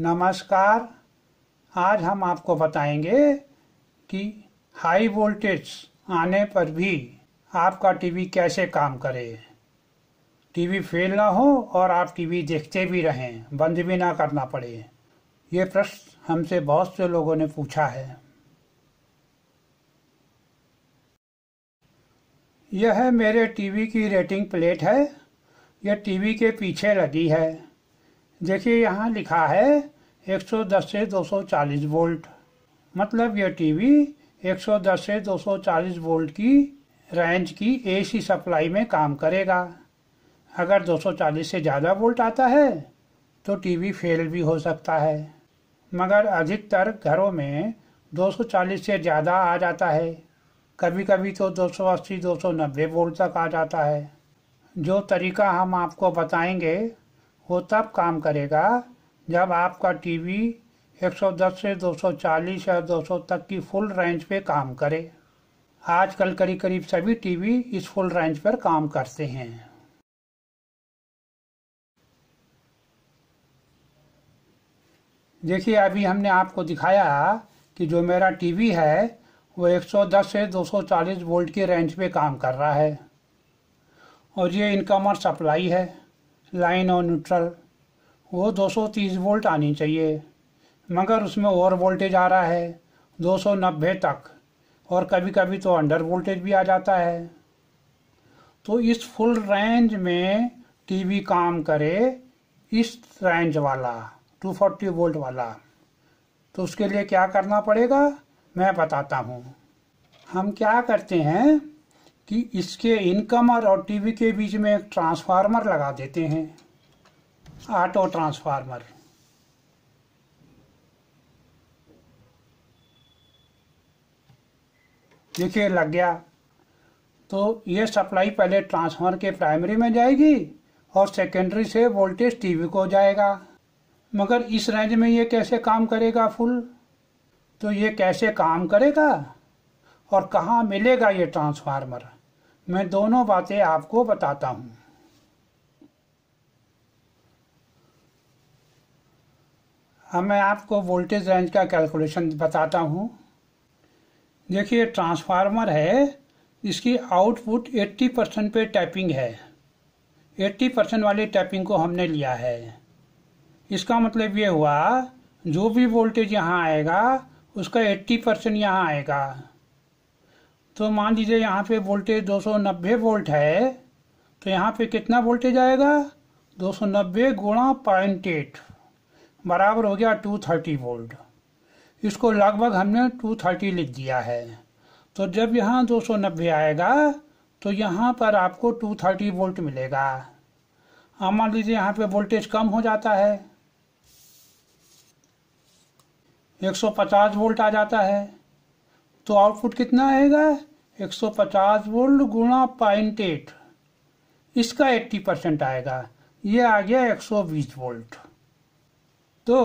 नमस्कार आज हम आपको बताएंगे कि हाई वोल्टेज आने पर भी आपका टीवी कैसे काम करे टीवी फेल ना हो और आप टीवी देखते भी रहें बंद भी ना करना पड़े ये प्रश्न हमसे बहुत से लोगों ने पूछा है यह मेरे टीवी की रेटिंग प्लेट है यह टीवी के पीछे लगी है देखिए यहाँ लिखा है 110 से 240 वोल्ट मतलब यह टीवी 110 से 240 वोल्ट की रेंज की एसी सप्लाई में काम करेगा अगर 240 से ज़्यादा वोल्ट आता है तो टीवी फेल भी हो सकता है मगर अधिकतर घरों में 240 से ज़्यादा आ जाता है कभी कभी तो 280-290 वोल्ट तक आ जाता है जो तरीका हम आपको बताएंगे वो तब काम करेगा जब आपका टीवी 110 से 240 या 200 तक की फुल रेंज पे काम करे आजकल करीब करीब सभी टीवी इस फुल रेंज पर काम करते हैं देखिए अभी हमने आपको दिखाया कि जो मेरा टीवी है वो 110 से 240 वोल्ट की रेंज पे काम कर रहा है और ये इनकम और सप्लाई है लाइन और न्यूट्रल वो 230 वोल्ट आनी चाहिए मगर उसमें ओवर वोल्टेज आ रहा है 290 तक और कभी कभी तो अंडर वोल्टेज भी आ जाता है तो इस फुल रेंज में टीवी काम करे इस रेंज वाला 240 वोल्ट वाला तो उसके लिए क्या करना पड़ेगा मैं बताता हूँ हम क्या करते हैं कि इसके इनकमर और, और टीवी के बीच में एक ट्रांसफार्मर लगा देते हैं ऑटो ट्रांसफार्मर देखिए लग गया तो ये सप्लाई पहले ट्रांसफार्मर के प्राइमरी में जाएगी और सेकेंडरी से वोल्टेज टीवी को जाएगा मगर इस रेंज में ये कैसे काम करेगा फुल तो ये कैसे काम करेगा और कहाँ मिलेगा ये ट्रांसफार्मर मैं दोनों बातें आपको बताता हूँ अब मैं आपको वोल्टेज रेंज का कैलकुलेशन बताता हूँ देखिए ट्रांसफार्मर है इसकी आउटपुट 80 परसेंट पे टैपिंग है 80 परसेंट वाली टैपिंग को हमने लिया है इसका मतलब ये हुआ जो भी वोल्टेज यहाँ आएगा उसका 80 परसेंट यहाँ आएगा तो मान लीजिए यहाँ पे वोल्टेज 290 वोल्ट है तो यहाँ पे कितना वोल्टेज आएगा 290 सौ नब्बे गुणा पॉइंट एट बराबर हो गया 230 वोल्ट इसको लगभग हमने 230 लिख दिया है तो जब यहाँ 290 आएगा तो यहाँ पर आपको 230 वोल्ट मिलेगा अब मान लीजिए यहाँ पे वोल्टेज कम हो जाता है 150 वोल्ट आ जाता है तो आउटपुट कितना आएगा 150 वोल्ट गुणा पॉइंट एट इसका 80 परसेंट आएगा ये आ गया 120 वोल्ट तो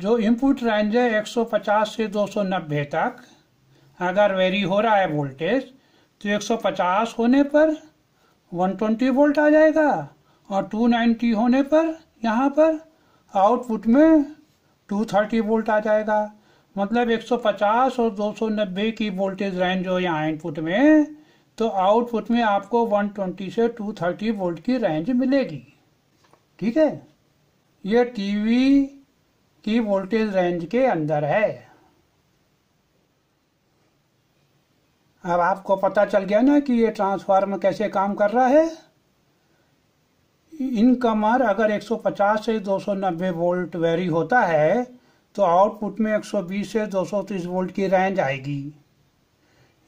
जो इनपुट रेंज है 150 से 290 तक अगर वेरी हो रहा है वोल्टेज तो 150 होने पर 120 वोल्ट आ जाएगा और 290 होने पर यहाँ पर आउटपुट में 230 वोल्ट आ जाएगा मतलब 150 और 290 की वोल्टेज रेंज जो यहाँ इनपुट में तो आउटपुट में आपको 120 से 230 वोल्ट की रेंज मिलेगी ठीक है ये टीवी की वोल्टेज रेंज के अंदर है अब आपको पता चल गया ना कि ये ट्रांसफार्मर कैसे काम कर रहा है इनकमर अगर 150 से 290 वोल्ट वेरी होता है तो आउटपुट में 120 से 230 वोल्ट की रेंज आएगी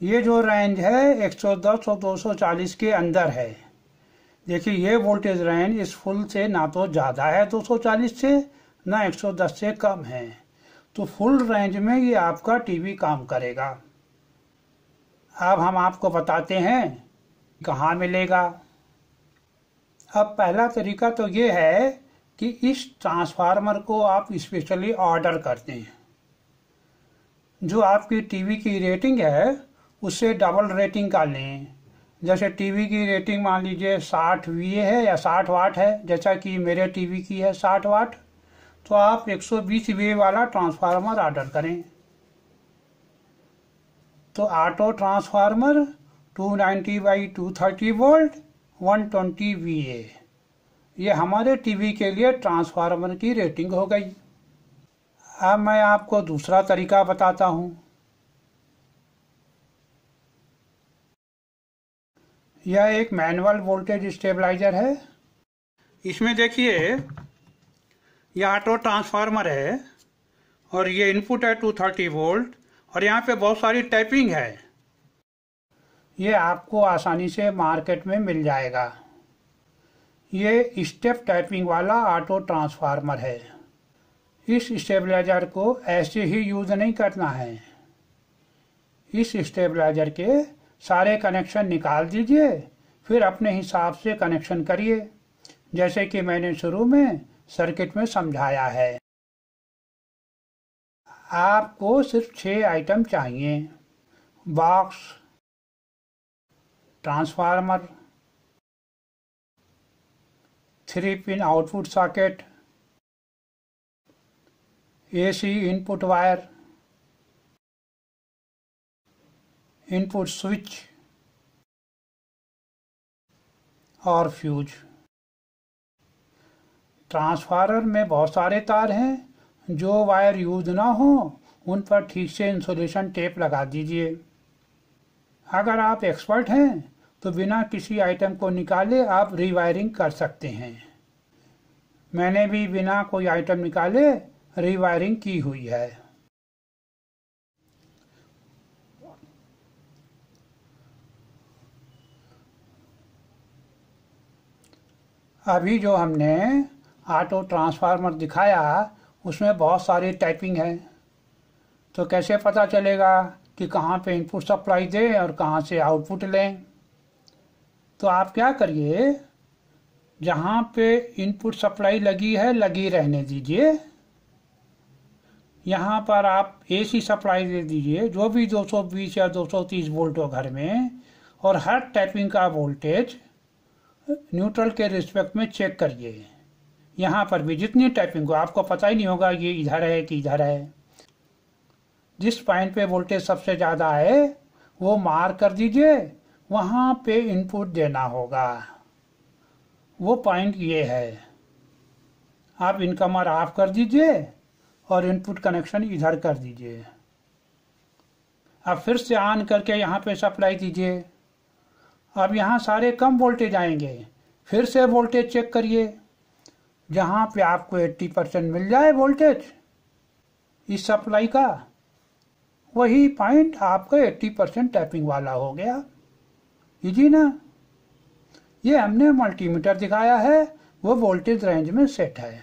ये जो रेंज है 110 और 240 के अंदर है देखिए ये वोल्टेज रेंज इस फुल से ना तो ज़्यादा है 240 से ना 110 से कम है तो फुल रेंज में ये आपका टीवी काम करेगा अब हम आपको बताते हैं कहाँ मिलेगा अब पहला तरीका तो ये है कि इस ट्रांसफार्मर को आप स्पेशली ऑर्डर करते हैं जो आपकी टीवी की रेटिंग है उससे डबल रेटिंग का लें जैसे टीवी की रेटिंग मान लीजिए साठ वी है या साठ वाट है जैसा कि मेरे टीवी की है साठ वाट तो आप 120 वी वाला ट्रांसफार्मर ऑर्डर करें तो auto transformer 290 by two volt 120 V ये हमारे टीवी के लिए ट्रांसफार्मर की रेटिंग हो गई अब मैं आपको दूसरा तरीका बताता हूँ यह एक मैनुअल वोल्टेज स्टेबलाइजर है इसमें देखिए यह ऑटो ट्रांसफार्मर है और ये इनपुट है टू थर्टी वोल्ट और यहाँ पे बहुत सारी टैपिंग है ये आपको आसानी से मार्केट में मिल जाएगा ये स्टेप टाइपिंग वाला ऑटो ट्रांसफार्मर है इस स्टेबलाइजर को ऐसे ही यूज नहीं करना है इस स्टेबलाइजर के सारे कनेक्शन निकाल दीजिए फिर अपने हिसाब से कनेक्शन करिए जैसे कि मैंने शुरू में सर्किट में समझाया है आपको सिर्फ छः आइटम चाहिए box transformer three pin output socket AC input wire input switch और फ्यूज ट्रांसफार्मर में बहुत सारे तार हैं जो वायर यूज ना हो उन पर ठीक से इंसुलेशन टेप लगा दीजिए अगर आप एक्सपर्ट हैं तो बिना किसी आइटम को निकाले आप रीवायरिंग कर सकते हैं मैंने भी बिना कोई आइटम निकाले रीवायरिंग की हुई है अभी जो हमने ऑटो ट्रांसफार्मर दिखाया उसमें बहुत सारी टाइपिंग है तो कैसे पता चलेगा कि कहाँ पे इनपुट सप्लाई दें और कहाँ से आउटपुट लें तो आप क्या करिए जहां पे इनपुट सप्लाई लगी है लगी रहने दीजिए यहाँ पर आप एसी सप्लाई दे दीजिए जो भी 220 या 230 वोल्ट हो घर में और हर टैपिंग का वोल्टेज न्यूट्रल के रिस्पेक्ट में चेक करिए यहाँ पर भी जितनी टैपिंग हो आपको पता ही नहीं होगा ये इधर है कि इधर है जिस पॉइंट पे वोल्टेज सबसे ज़्यादा है वो मार कर दीजिए वहाँ पे इनपुट देना होगा वो पॉइंट ये है आप इनकमर ऑफ कर दीजिए और इनपुट कनेक्शन इधर कर दीजिए अब फिर से ऑन करके यहाँ पे सप्लाई दीजिए अब यहाँ सारे कम वोल्टेज आएंगे फिर से वोल्टेज चेक करिए जहाँ पे आपको 80 परसेंट मिल जाए वोल्टेज इस सप्लाई का वही पॉइंट आपका 80 परसेंट टैपिंग वाला हो गया ना ये हमने मल्टीमीटर दिखाया है वो वोल्टेज रेंज में सेट है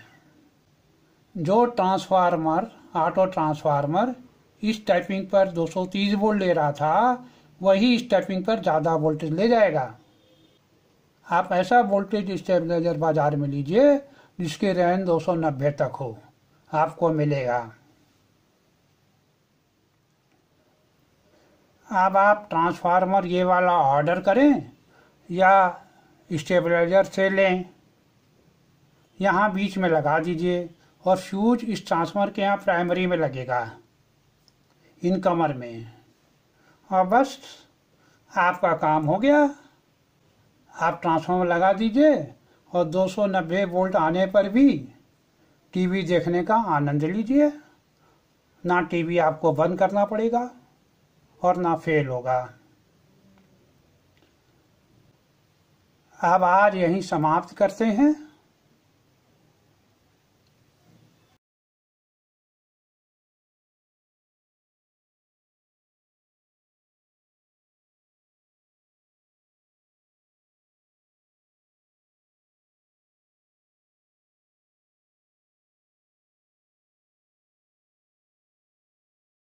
जो ट्रांसफार्मर ऑटो ट्रांसफार्मर इस टाइपिंग पर 230 वोल्ट ले रहा था वही इस टाइपिंग पर ज़्यादा वोल्टेज ले जाएगा आप ऐसा वोल्टेज स्टेबलाइजर बाज़ार में लीजिए जिसके रेंज 290 तक हो आपको मिलेगा अब आप ट्रांसफार्मर ये वाला ऑर्डर करें या स्टेबलाइजर से लें यहाँ बीच में लगा दीजिए और फ्यूज इस ट्रांसफार्मर के यहाँ प्राइमरी में लगेगा इन कमर में और बस आपका काम हो गया आप ट्रांसफार्मर लगा दीजिए और 290 वोल्ट आने पर भी टीवी देखने का आनंद लीजिए ना टीवी आपको बंद करना पड़ेगा और ना फेल होगा अब आज यहीं समाप्त करते हैं